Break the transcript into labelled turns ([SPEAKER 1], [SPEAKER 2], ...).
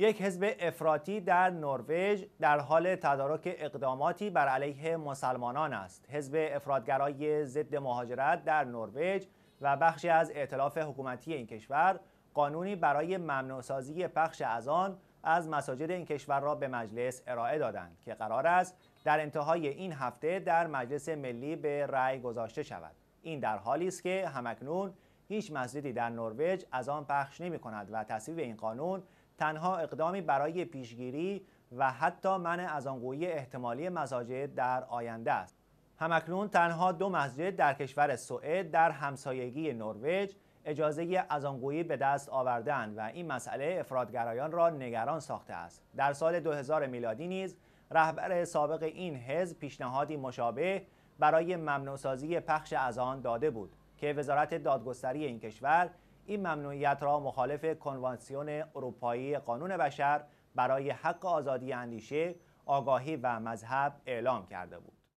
[SPEAKER 1] یک حزب افراطی در نروژ در حال تدارک اقداماتی بر علیه مسلمانان است. حزب افرادگرای ضد مهاجرت در نروژ و بخشی از ائتلاف حکومتی این کشور قانونی برای ممنوع سازی پخش از آن از مساجد این کشور را به مجلس ارائه دادند که قرار است در انتهای این هفته در مجلس ملی به رأی گذاشته شود. این در حالی است که همکنون هیچ مسجدی در نروژ از آن پخش نمی کند و تصویب این قانون تنها اقدامی برای پیشگیری و حتی منع از آنگویی احتمالی مساجد در آینده است همکنون تنها دو مسجد در کشور سوئد در همسایگی نروژ اجازه آنگویی به دست آوردن و این مسئله افرادگرایان را نگران ساخته است در سال 2000 میلادی نیز رهبر سابق این حزب پیشنهادی مشابه برای ممنوع سازی پخش از آن داده بود که وزارت دادگستری این کشور این ممنوعیت را مخالف کنوانسیون اروپایی قانون بشر برای حق آزادی اندیشه، آگاهی و مذهب اعلام
[SPEAKER 2] کرده بود.